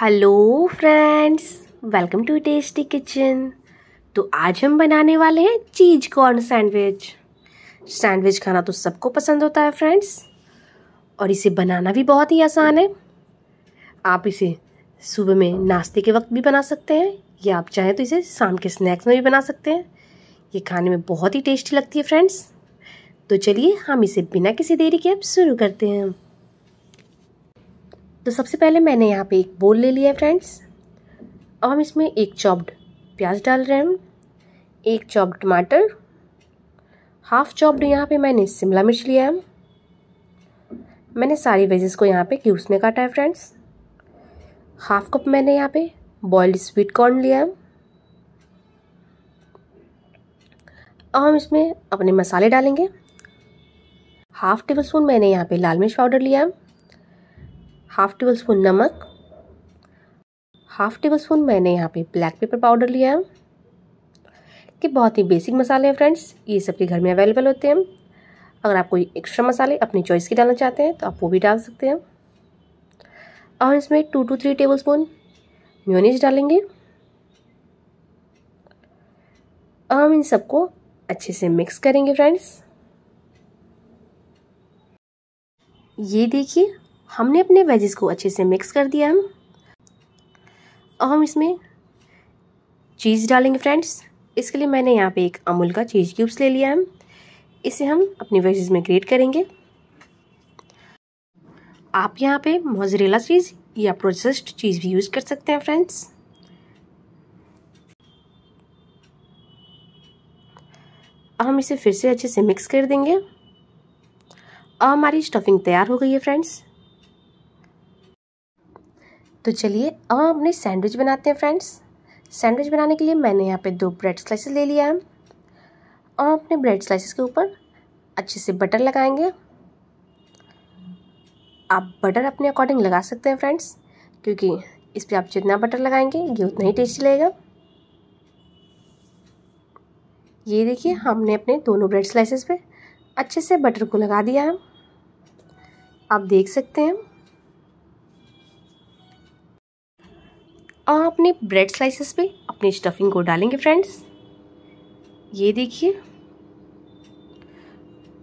hello friends welcome to tasty kitchen तो आज हम बनाने वाले हैं चीज कॉर्न सैंडविच सैंडविच खाना तो सबको पसंद होता है फ्रेंड्स और इसे बनाना भी बहुत ही आसान है आप इसे सुबह में नाश्ते के वक्त भी बना सकते हैं या आप चाहें तो इसे शाम के स्नैक्स में भी बना सकते हैं ये खाने में बहुत ही टेस्टी लगती है फ्रेंड्स तो चलिए हम इसे बिना किसी देरी के अब शुरू करते हैं तो सबसे पहले मैंने यहाँ पे एक बोल ले लिया है फ्रेंड्स अब हम इसमें एक चॉप्ड प्याज डाल रहे हैं एक चॉप्ड टमाटर हाफ चॉप्ड यहाँ पे मैंने शिमला मिर्च लिया है मैंने सारी वेजेस को यहाँ पे क्यूब्स में काटा है फ्रेंड्स हाफ कप मैंने यहाँ पे बॉइल्ड स्वीट कॉर्न लिया है अब हम इसमें अपने मसाले डालेंगे हाफ टेबल स्पून मैंने यहाँ पे लाल मिर्च पाउडर लिया है हाफ़ टेबल स्पून नमक हाफ़ टेबल स्पून मैंने यहाँ पे ब्लैक पेपर पाउडर लिया है कि बहुत ही बेसिक मसाले हैं फ्रेंड्स ये सबके घर में अवेलेबल होते हैं अगर आप कोई एक्स्ट्रा मसाले अपनी चॉइस के डालना चाहते हैं तो आप वो भी डाल सकते हैं और इसमें two two three tablespoon mayonnaise डालेंगे और हम इन सबको अच्छे से मिक्स करेंगे फ्रेंड्स ये देखिए हमने अपने वेजेस को अच्छे से मिक्स कर दिया हम और हम इसमें चीज़ डालेंगे फ्रेंड्स इसके लिए मैंने यहाँ पे एक अमूल का चीज़ क्यूब्स ले लिया है इसे हम अपने वेजेस में ग्रेट करेंगे आप यहाँ पे मोजरेला चीज़ या प्रोसेस्ड चीज़ भी यूज़ कर सकते हैं फ्रेंड्स हम इसे फिर से अच्छे से मिक्स कर देंगे और हमारी स्टफिंग तैयार हो गई है फ्रेंड्स तो चलिए अब हम अपने सैंडविच बनाते हैं फ्रेंड्स सैंडविच बनाने के लिए मैंने यहाँ पे दो ब्रेड स्लाइसेस ले लिया है और अपने ब्रेड स्लाइसेस के ऊपर अच्छे से बटर लगाएंगे आप बटर अपने अकॉर्डिंग लगा सकते हैं फ्रेंड्स क्योंकि इस पर आप जितना बटर लगाएंगे ये उतना ही टेस्टी लगेगा ये देखिए हमने अपने दोनों ब्रेड स्लाइसेस पे अच्छे से बटर को लगा दिया है आप देख सकते हैं और अपने ब्रेड स्लाइसेस पे अपनी स्टफिंग को डालेंगे फ्रेंड्स ये देखिए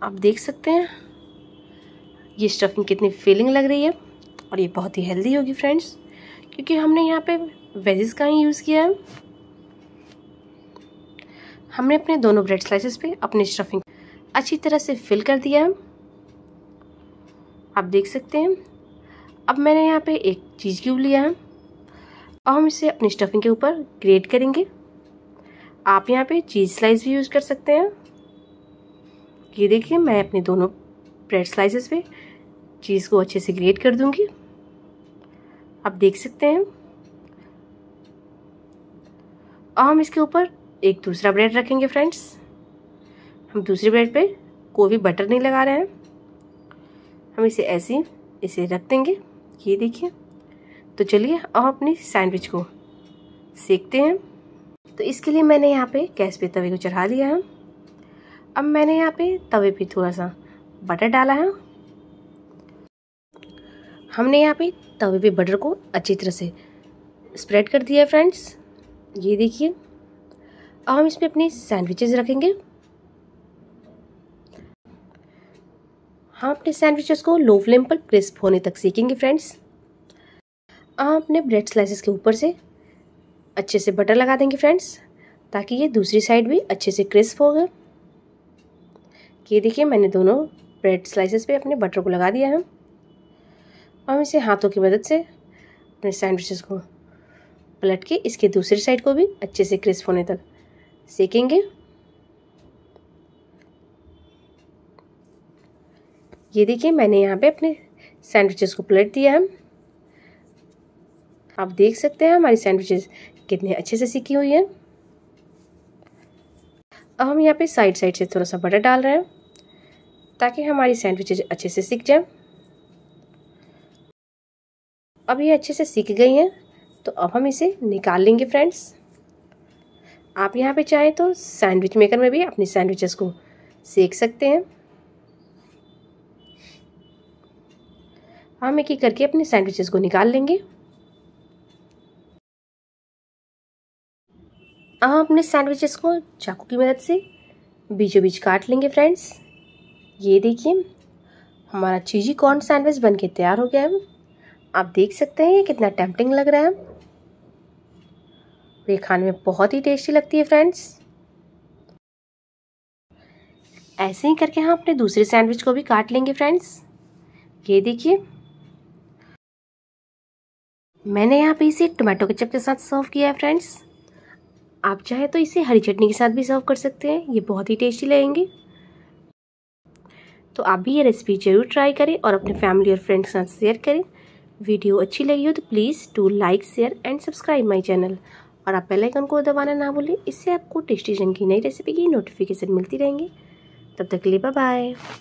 आप देख सकते हैं ये स्टफिंग कितनी फीलिंग लग रही है और ये बहुत ही हेल्दी होगी फ्रेंड्स क्योंकि हमने यहाँ पे वेजेस का ही यूज़ किया है हमने अपने दोनों ब्रेड स्लाइसेस पे अपनी स्टफिंग अच्छी तरह से फिल कर दिया है आप देख सकते हैं अब मैंने यहाँ पे एक चीज़ क्यूब लिया है और हम इसे अपनी स्टफिंग के ऊपर ग्रेट करेंगे आप यहाँ पे चीज़ स्लाइस भी यूज़ कर सकते हैं ये देखिए मैं अपने दोनों ब्रेड स्लाइसेस पे चीज़ को अच्छे से ग्रेट कर दूँगी आप देख सकते हैं और हम इसके ऊपर एक दूसरा ब्रेड रखेंगे फ्रेंड्स हम दूसरे ब्रेड पे कोई भी बटर नहीं लगा रहे हैं हम इसे ऐसे इसे रख देंगे ये देखिए तो चलिए अब अपनी सैंडविच को सेकते हैं तो इसके लिए मैंने यहाँ पे गैस पे तवे को चढ़ा लिया है अब मैंने यहाँ पे तवे पे थोड़ा सा बटर डाला है हमने यहाँ पे तवे पे बटर को अच्छी तरह से स्प्रेड कर दिया है फ्रेंड्स ये देखिए अब हम इसमें अपनी सैंडविचेस रखेंगे हम अपने सैंडविचेस को लो फ्लेम पर क्रिस्प होने तक सेकेंगे फ्रेंड्स आपने ब्रेड स्लाइसेस के ऊपर से अच्छे से बटर लगा देंगे फ्रेंड्स ताकि ये दूसरी साइड भी अच्छे से क्रिस्प हो गए ये देखिए मैंने दोनों ब्रेड स्लाइसेस पे अपने बटर को लगा दिया है हम इसे हाथों की मदद से अपने सैंडविचेस को पलट के इसके दूसरी साइड को भी अच्छे से क्रिस्प होने तक सेकेंगे ये देखिए मैंने यहाँ पे अपने सैंडविचेस को पलट दिया है आप देख सकते हैं हमारी सैंडविचेस कितने अच्छे से सीखी हुई हैं अब हम यहाँ पे साइड साइड से थोड़ा सा बटर डाल रहे हैं ताकि हमारी सैंडविचेज अच्छे से सीख जाए अब ये अच्छे से सीख गई हैं तो अब हम इसे निकाल लेंगे फ्रेंड्स आप यहाँ पे चाहें तो सैंडविच मेकर में भी अपनी सैंडविचेस को सेक सकते हैं हम एक ही करके अपने सैंडविचेस को निकाल लेंगे हम अपने सैंडविचेस को चाकू की मदद से बीचों बीच काट लेंगे फ्रेंड्स ये देखिए हमारा चीजी कॉर्न सैंडविच बन के तैयार हो गया है आप देख सकते हैं ये कितना टेम्पटिंग लग रहा है ये खाने में बहुत ही टेस्टी लगती है फ्रेंड्स ऐसे ही करके हम हाँ अपने दूसरे सैंडविच को भी काट लेंगे फ्रेंड्स ये देखिए मैंने यहाँ पे इसे टोमेटो केचप के साथ सर्व किया है फ्रेंड्स आप चाहें तो इसे हरी चटनी के साथ भी सर्व कर सकते हैं ये बहुत ही टेस्टी लगेंगे तो आप भी ये रेसिपी ज़रूर ट्राई करें और अपने फैमिली और फ्रेंड्स के साथ शेयर करें वीडियो अच्छी लगी हो तो please to like share and subscribe my channel और आप बेलाइकन को दबाना ना भूलें इससे आपको टेस्टी जंग की नई रेसिपी की नोटिफिकेशन मिलती रहेंगी तब तक के लिए बाय